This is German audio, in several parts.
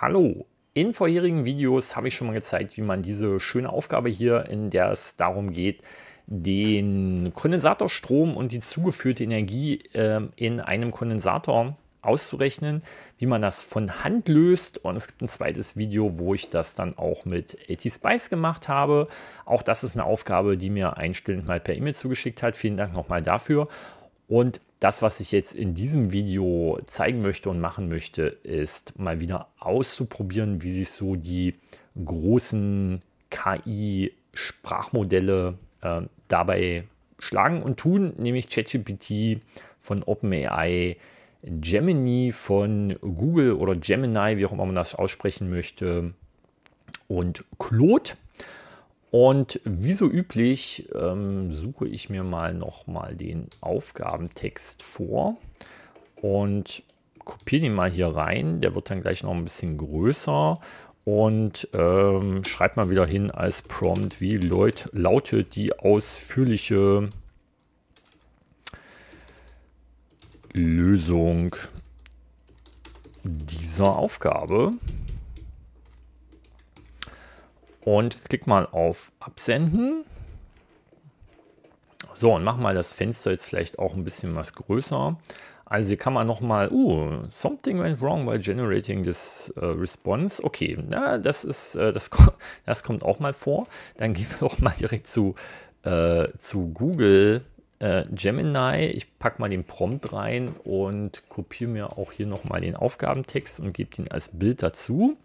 Hallo! In vorherigen Videos habe ich schon mal gezeigt, wie man diese schöne Aufgabe hier, in der es darum geht, den Kondensatorstrom und die zugeführte Energie äh, in einem Kondensator auszurechnen, wie man das von Hand löst. Und es gibt ein zweites Video, wo ich das dann auch mit AT Spice gemacht habe. Auch das ist eine Aufgabe, die mir einstellend mal per E-Mail zugeschickt hat. Vielen Dank nochmal dafür. Und das, was ich jetzt in diesem Video zeigen möchte und machen möchte, ist mal wieder auszuprobieren, wie sich so die großen KI-Sprachmodelle äh, dabei schlagen und tun, nämlich ChatGPT von OpenAI, Gemini von Google oder Gemini, wie auch immer man das aussprechen möchte, und Claude und wie so üblich ähm, suche ich mir mal nochmal den Aufgabentext vor und kopiere den mal hier rein. Der wird dann gleich noch ein bisschen größer und ähm, schreibe mal wieder hin als Prompt, wie Leut, lautet die ausführliche Lösung dieser Aufgabe und klick mal auf Absenden. So, und mach mal das Fenster jetzt vielleicht auch ein bisschen was größer. Also hier kann man nochmal, uh, something went wrong while generating this uh, response. Okay, na, das ist, äh, das, das kommt auch mal vor. Dann gehen wir doch mal direkt zu, äh, zu Google äh, Gemini. Ich packe mal den Prompt rein und kopiere mir auch hier nochmal den Aufgabentext und gebe den als Bild dazu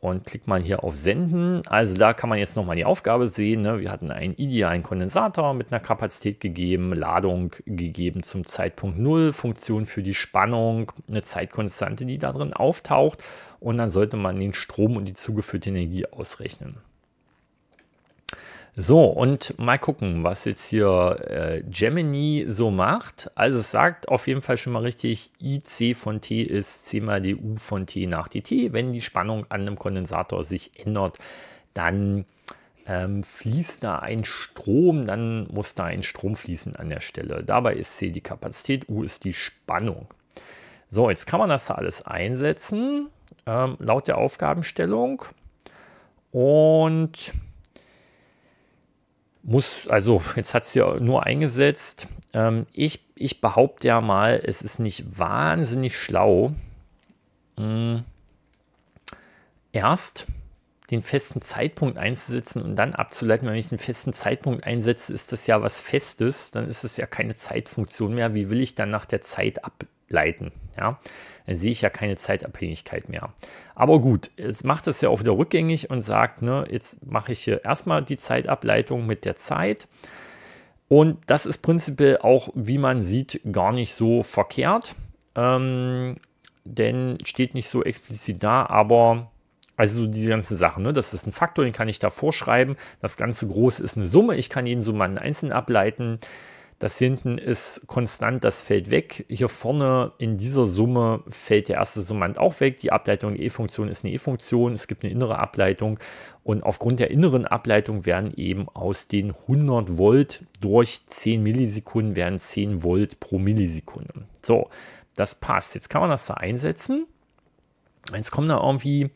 und klickt man hier auf Senden. Also da kann man jetzt nochmal die Aufgabe sehen. Ne? Wir hatten einen idealen Kondensator mit einer Kapazität gegeben, Ladung gegeben zum Zeitpunkt 0, Funktion für die Spannung, eine Zeitkonstante, die da drin auftaucht. Und dann sollte man den Strom und die zugeführte Energie ausrechnen. So, und mal gucken, was jetzt hier äh, Gemini so macht. Also es sagt auf jeden Fall schon mal richtig, IC von T ist C mal DU von T nach DT. Wenn die Spannung an einem Kondensator sich ändert, dann ähm, fließt da ein Strom, dann muss da ein Strom fließen an der Stelle. Dabei ist C die Kapazität, U ist die Spannung. So, jetzt kann man das da alles einsetzen, ähm, laut der Aufgabenstellung. Und muss, also jetzt hat es ja nur eingesetzt. Ähm, ich, ich behaupte ja mal, es ist nicht wahnsinnig schlau, mh, hm, erst den festen Zeitpunkt einzusetzen und dann abzuleiten. Wenn ich den festen Zeitpunkt einsetze, ist das ja was Festes, dann ist es ja keine Zeitfunktion mehr. Wie will ich dann nach der Zeit ableiten? Ja, sehe ich ja keine Zeitabhängigkeit mehr. Aber gut, es macht es ja auch wieder rückgängig und sagt, ne, jetzt mache ich hier erstmal die Zeitableitung mit der Zeit. Und das ist prinzipiell auch, wie man sieht, gar nicht so verkehrt. Ähm, denn steht nicht so explizit da, aber also die ganzen Sachen, ne? das ist ein Faktor, den kann ich da vorschreiben. Das ganze Große ist eine Summe, ich kann jeden Summe einzeln ableiten. Das hinten ist konstant, das fällt weg. Hier vorne in dieser Summe fällt der erste Summand auch weg. Die Ableitung E-Funktion ist eine E-Funktion. Es gibt eine innere Ableitung. Und aufgrund der inneren Ableitung werden eben aus den 100 Volt durch 10 Millisekunden werden 10 Volt pro Millisekunde. So, das passt. Jetzt kann man das da einsetzen. Jetzt kommen da irgendwie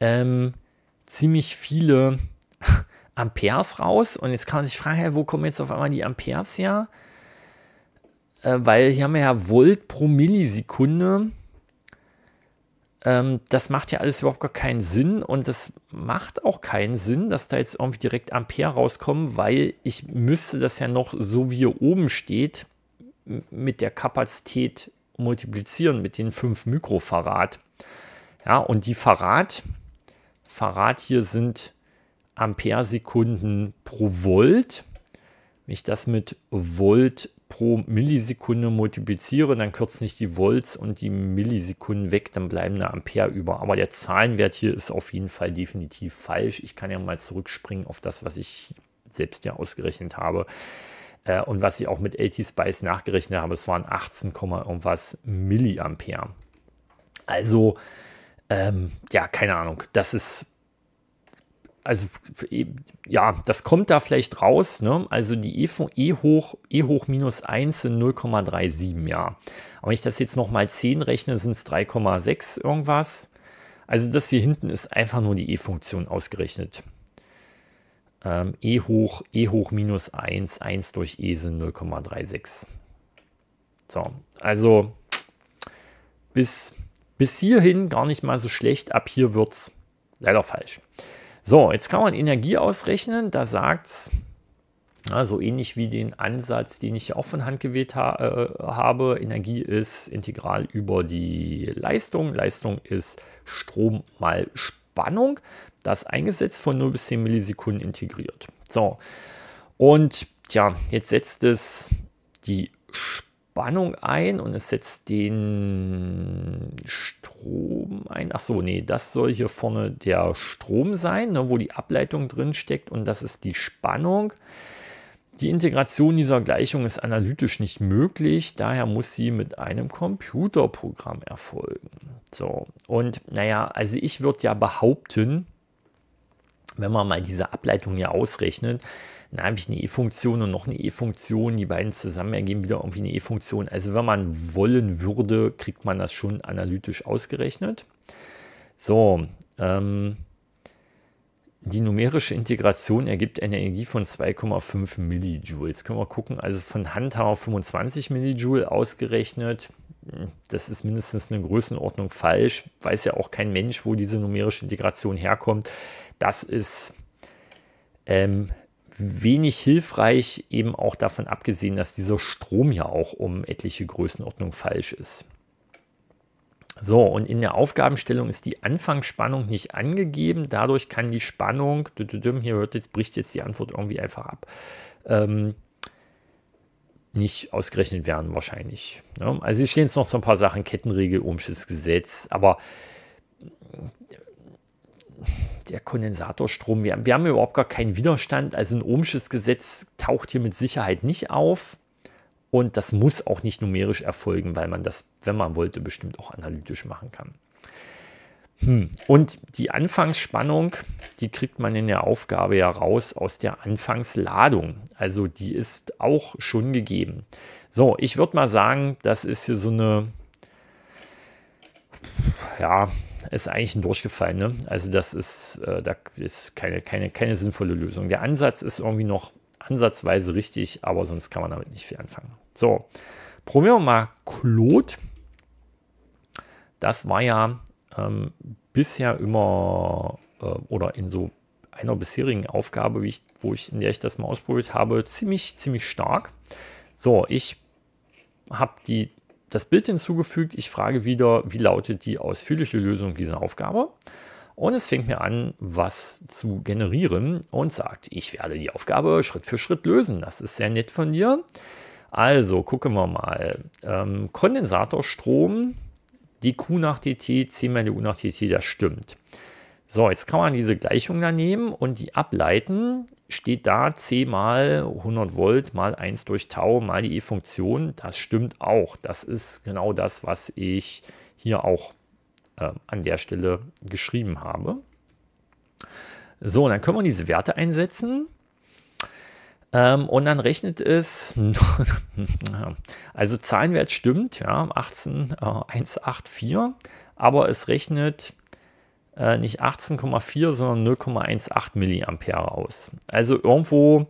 ähm, ziemlich viele Amperes raus. Und jetzt kann man sich fragen, wo kommen jetzt auf einmal die Amperes her? Äh, weil hier haben wir ja Volt pro Millisekunde. Ähm, das macht ja alles überhaupt gar keinen Sinn. Und das macht auch keinen Sinn, dass da jetzt irgendwie direkt Ampere rauskommen, weil ich müsste das ja noch so wie hier oben steht mit der Kapazität multiplizieren, mit den 5 Mikrofarad. Ja, und die Farad, Farad hier sind Amperesekunden pro Volt. Wenn ich das mit Volt pro Millisekunde multipliziere, dann kürzt ich die Volts und die Millisekunden weg, dann bleiben eine Ampere über. Aber der Zahlenwert hier ist auf jeden Fall definitiv falsch. Ich kann ja mal zurückspringen auf das, was ich selbst ja ausgerechnet habe. Äh, und was ich auch mit LT Spice nachgerechnet habe, es waren 18, irgendwas Milliampere. Also, ähm, ja, keine Ahnung. Das ist also ja, das kommt da vielleicht raus. Ne? Also die E, e hoch E hoch minus 1 sind 0,37, ja. Aber wenn ich das jetzt nochmal 10 rechne, sind es 3,6 irgendwas. Also das hier hinten ist einfach nur die E-Funktion ausgerechnet. Ähm, e hoch E hoch minus 1, 1 durch E sind 0,36. So, also bis, bis hierhin gar nicht mal so schlecht. Ab hier wird es leider falsch. So, jetzt kann man Energie ausrechnen. Da sagt es, also ähnlich wie den Ansatz, den ich auch von Hand gewählt ha äh, habe, Energie ist integral über die Leistung. Leistung ist Strom mal Spannung. Das eingesetzt von 0 bis 10 Millisekunden integriert. So, und ja, jetzt setzt es die Spannung Spannung ein und es setzt den Strom ein. Ach so, nee, das soll hier vorne der Strom sein, ne, wo die Ableitung drin steckt und das ist die Spannung. Die Integration dieser Gleichung ist analytisch nicht möglich, daher muss sie mit einem Computerprogramm erfolgen. So, und naja, also ich würde ja behaupten, wenn man mal diese Ableitung hier ausrechnet, dann habe ich eine E-Funktion und noch eine E-Funktion. Die beiden zusammen ergeben wieder irgendwie eine E-Funktion. Also wenn man wollen würde, kriegt man das schon analytisch ausgerechnet. So, ähm, die numerische Integration ergibt eine Energie von 2,5 Millijoules. Können wir gucken, also von Hand haben wir 25 Millijoule ausgerechnet. Das ist mindestens eine Größenordnung falsch. Weiß ja auch kein Mensch, wo diese numerische Integration herkommt. Das ist ähm, wenig hilfreich, eben auch davon abgesehen, dass dieser Strom ja auch um etliche Größenordnung falsch ist. So, und in der Aufgabenstellung ist die Anfangsspannung nicht angegeben. Dadurch kann die Spannung, hier hört jetzt, bricht jetzt die Antwort irgendwie einfach ab, ähm, nicht ausgerechnet werden wahrscheinlich. Ne? Also hier stehen jetzt noch so ein paar Sachen, Kettenregel, Ohmsches Gesetz, aber der Kondensatorstrom. Wir, wir haben überhaupt gar keinen Widerstand, also ein ohmsches Gesetz taucht hier mit Sicherheit nicht auf. Und das muss auch nicht numerisch erfolgen, weil man das, wenn man wollte, bestimmt auch analytisch machen kann. Hm. Und die Anfangsspannung, die kriegt man in der Aufgabe ja raus aus der Anfangsladung. Also die ist auch schon gegeben. So, ich würde mal sagen, das ist hier so eine, ja, ist eigentlich ein Durchgefall. Ne? Also das ist, äh, da ist keine, keine, keine sinnvolle Lösung. Der Ansatz ist irgendwie noch ansatzweise richtig, aber sonst kann man damit nicht viel anfangen. So, probieren wir mal Claude. Das war ja ähm, bisher immer äh, oder in so einer bisherigen Aufgabe, ich, wo ich, in der ich das mal ausprobiert habe, ziemlich, ziemlich stark. So, ich habe die das Bild hinzugefügt. Ich frage wieder, wie lautet die ausführliche Lösung dieser Aufgabe? Und es fängt mir an, was zu generieren und sagt, ich werde die Aufgabe Schritt für Schritt lösen. Das ist sehr nett von dir. Also gucken wir mal. Ähm, Kondensatorstrom, dq nach dt, c mal du nach dt, das stimmt. So, jetzt kann man diese Gleichung da nehmen und die ableiten. Steht da C mal 100 Volt mal 1 durch Tau mal die E-Funktion. Das stimmt auch. Das ist genau das, was ich hier auch äh, an der Stelle geschrieben habe. So, dann können wir diese Werte einsetzen. Ähm, und dann rechnet es, also Zahlenwert stimmt, ja, 18, äh, 184, aber es rechnet äh, nicht 18,4, sondern 0,18 Milliampere aus. Also irgendwo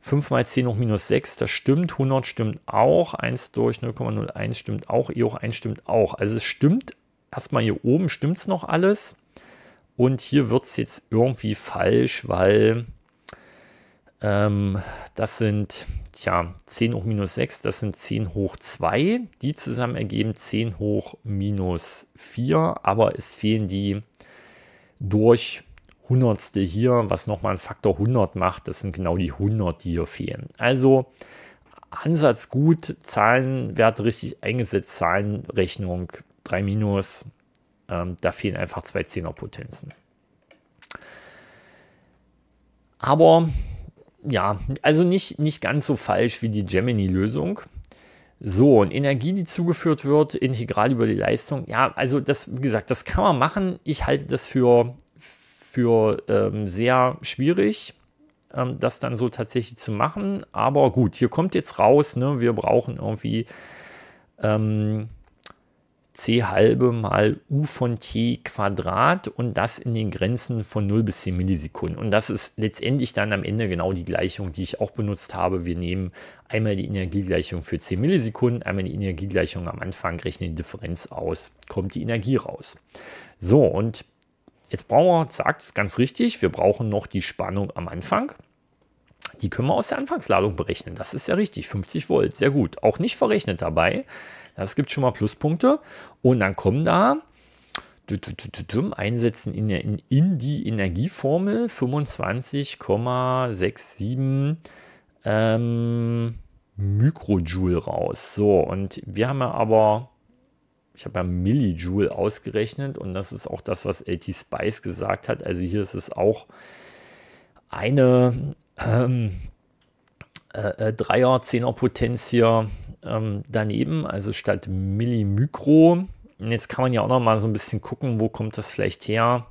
5 mal 10 hoch minus 6, das stimmt, 100 stimmt auch, 1 durch 0,01 stimmt auch, E hoch 1 stimmt auch. Also es stimmt erstmal hier oben, stimmt es noch alles. Und hier wird es jetzt irgendwie falsch, weil ähm, das sind, tja, 10 hoch minus 6, das sind 10 hoch 2. Die zusammen ergeben 10 hoch minus 4, aber es fehlen die durch 100 hier, was nochmal einen Faktor 100 macht. Das sind genau die 100, die hier fehlen. Also Ansatz gut, Zahlenwerte richtig eingesetzt, Zahlenrechnung 3 minus. Ähm, da fehlen einfach zwei Zehnerpotenzen. Aber ja, also nicht, nicht ganz so falsch wie die Gemini-Lösung. So, und Energie, die zugeführt wird, integral über die Leistung. Ja, also das, wie gesagt, das kann man machen. Ich halte das für, für ähm, sehr schwierig, ähm, das dann so tatsächlich zu machen. Aber gut, hier kommt jetzt raus, ne, wir brauchen irgendwie ähm, c halbe mal u von t Quadrat und das in den Grenzen von 0 bis 10 Millisekunden. Und das ist letztendlich dann am Ende genau die Gleichung, die ich auch benutzt habe. Wir nehmen einmal die Energiegleichung für 10 Millisekunden, einmal die Energiegleichung am Anfang, rechnen die Differenz aus, kommt die Energie raus. So, und jetzt brauchen wir, sagt es ganz richtig, wir brauchen noch die Spannung am Anfang. Die können wir aus der Anfangsladung berechnen. Das ist ja richtig. 50 Volt, sehr gut. Auch nicht verrechnet dabei. Das gibt schon mal Pluspunkte. Und dann kommen da einsetzen in, in, in die Energieformel 25,67 ähm, Mikrojoule raus. So, und wir haben ja aber, ich habe ja Millijoule ausgerechnet und das ist auch das, was LT Spice gesagt hat. Also hier ist es auch eine ähm, äh, äh, Dreier, Zehner Potenz hier ähm, daneben, also statt Millimikro. Und jetzt kann man ja auch noch mal so ein bisschen gucken, wo kommt das vielleicht her.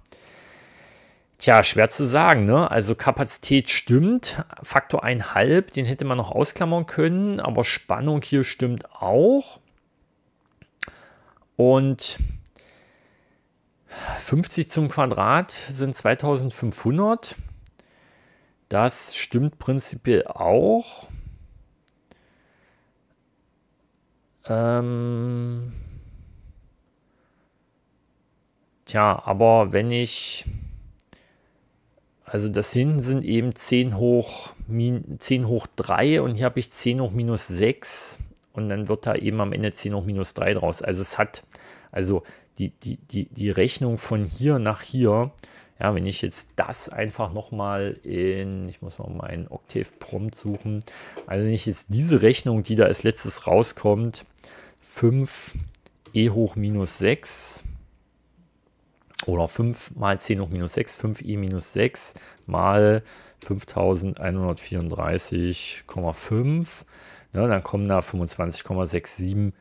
Tja, schwer zu sagen, ne? Also Kapazität stimmt, Faktor 1,5, den hätte man noch ausklammern können, aber Spannung hier stimmt auch. Und 50 zum Quadrat sind 2500. Das stimmt prinzipiell auch. Ähm Tja, aber wenn ich... Also das hinten sind eben 10 hoch, 10 hoch 3 und hier habe ich 10 hoch minus 6 und dann wird da eben am Ende 10 hoch minus 3 draus. Also es hat, also die, die, die, die Rechnung von hier nach hier ja, wenn ich jetzt das einfach nochmal in, ich muss mal meinen Octave Prompt suchen, also wenn ich jetzt diese Rechnung, die da als letztes rauskommt, 5 e hoch minus 6 oder 5 mal 10 hoch minus 6, 5 e minus 6 mal 5134,5, ja, ne, dann kommen da 25,67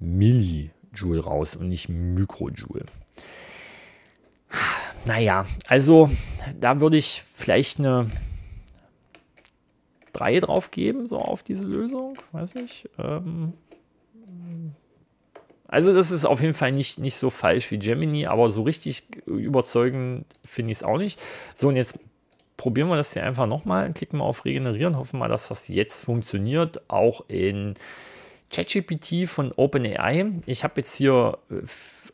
Millijoule raus und nicht Mikrojoule. Naja, also da würde ich vielleicht eine 3 drauf geben, so auf diese Lösung. Weiß ich. Ähm also, das ist auf jeden Fall nicht, nicht so falsch wie Gemini, aber so richtig überzeugend finde ich es auch nicht. So, und jetzt probieren wir das hier einfach nochmal. Klicken wir auf Regenerieren, hoffen mal, dass das jetzt funktioniert, auch in ChatGPT von OpenAI. Ich habe jetzt hier äh,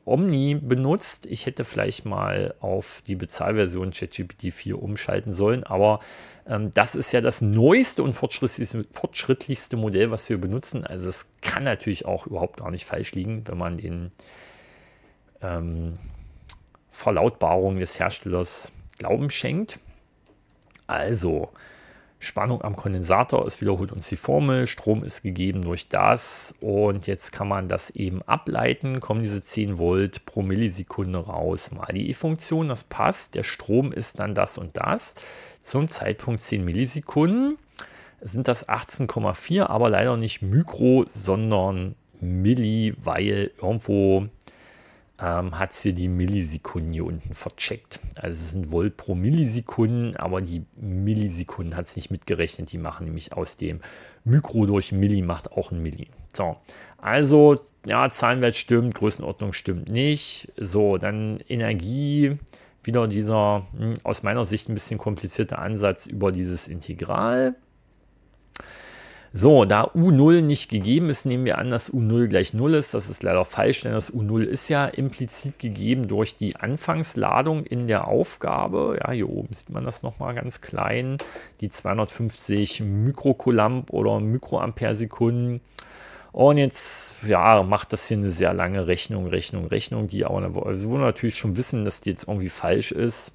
Omni benutzt. Ich hätte vielleicht mal auf die Bezahlversion ChatGPT 4 umschalten sollen, aber ähm, das ist ja das neueste und fortschrittlichste, fortschrittlichste Modell, was wir benutzen. Also es kann natürlich auch überhaupt gar nicht falsch liegen, wenn man den ähm, Verlautbarungen des Herstellers Glauben schenkt. Also, Spannung am Kondensator ist wiederholt uns die Formel, Strom ist gegeben durch das und jetzt kann man das eben ableiten, kommen diese 10 Volt pro Millisekunde raus mal die E-Funktion, das passt, der Strom ist dann das und das zum Zeitpunkt 10 Millisekunden sind das 18,4, aber leider nicht Mikro, sondern Milli, weil irgendwo ähm, hat sie die Millisekunden hier unten vercheckt. Also es sind Volt pro Millisekunden, aber die Millisekunden hat es nicht mitgerechnet. Die machen nämlich aus dem Mikro durch Milli macht auch ein Milli. So, also ja, Zahlenwert stimmt, Größenordnung stimmt nicht. So, dann Energie wieder dieser hm, aus meiner Sicht ein bisschen komplizierte Ansatz über dieses Integral. So, da U0 nicht gegeben ist, nehmen wir an, dass U0 gleich 0 ist. Das ist leider falsch, denn das U0 ist ja implizit gegeben durch die Anfangsladung in der Aufgabe. Ja, hier oben sieht man das nochmal ganz klein. Die 250 Mikrocoulomb oder Mikroampere Sekunden. Und jetzt, ja, macht das hier eine sehr lange Rechnung, Rechnung, Rechnung, die aber so also natürlich schon wissen, dass die jetzt irgendwie falsch ist.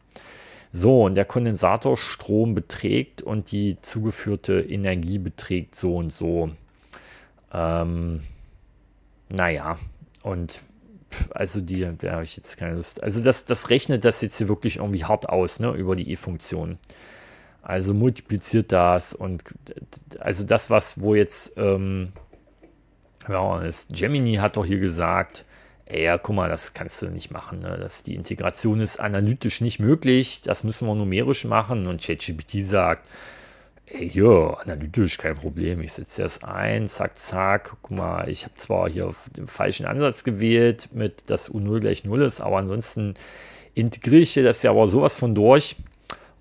So, und der Kondensatorstrom beträgt und die zugeführte Energie beträgt so und so. Ähm, naja, und also die, da habe ich jetzt keine Lust. Also das, das rechnet das jetzt hier wirklich irgendwie hart aus, ne, über die E-Funktion. Also multipliziert das und also das, was wo jetzt, ähm, ja, das Gemini hat doch hier gesagt, ja, guck mal, das kannst du nicht machen. Ne? Das, die Integration ist analytisch nicht möglich, das müssen wir numerisch machen. Und ChatGPT sagt, ey, jo, analytisch kein Problem, ich setze das ein, zack, zack, guck mal, ich habe zwar hier den falschen Ansatz gewählt, mit dass U0 gleich 0 ist, aber ansonsten integriere ich das ja aber sowas von durch.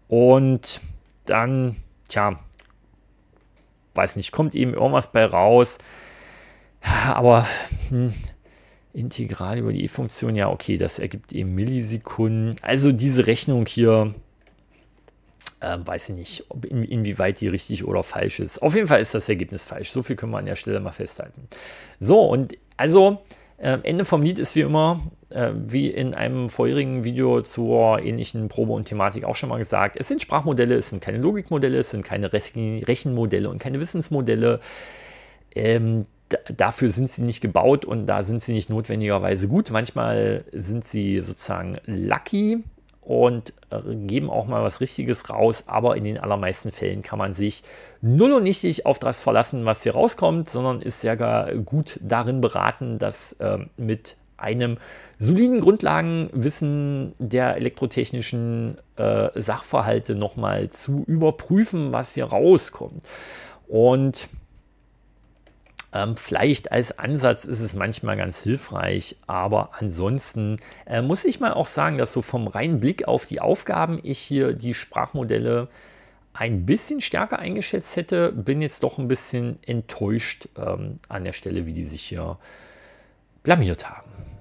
Und dann, tja, weiß nicht, kommt eben irgendwas bei raus. Aber hm, Integral über die E-Funktion, ja, okay, das ergibt eben Millisekunden. Also diese Rechnung hier, äh, weiß ich nicht, ob in, inwieweit die richtig oder falsch ist. Auf jeden Fall ist das Ergebnis falsch. So viel können wir an der Stelle mal festhalten. So, und also äh, Ende vom Lied ist wie immer, äh, wie in einem vorherigen Video zur ähnlichen Probe und Thematik auch schon mal gesagt, es sind Sprachmodelle, es sind keine Logikmodelle, es sind keine Rechen Rechenmodelle und keine Wissensmodelle. Ähm, dafür sind sie nicht gebaut und da sind sie nicht notwendigerweise gut. Manchmal sind sie sozusagen lucky und äh, geben auch mal was Richtiges raus, aber in den allermeisten Fällen kann man sich null und nichtig auf das verlassen, was hier rauskommt, sondern ist sehr gut darin beraten, das äh, mit einem soliden Grundlagenwissen der elektrotechnischen äh, Sachverhalte nochmal zu überprüfen, was hier rauskommt. Und ähm, vielleicht als Ansatz ist es manchmal ganz hilfreich, aber ansonsten äh, muss ich mal auch sagen, dass so vom reinen Blick auf die Aufgaben ich hier die Sprachmodelle ein bisschen stärker eingeschätzt hätte, bin jetzt doch ein bisschen enttäuscht ähm, an der Stelle, wie die sich hier blamiert haben.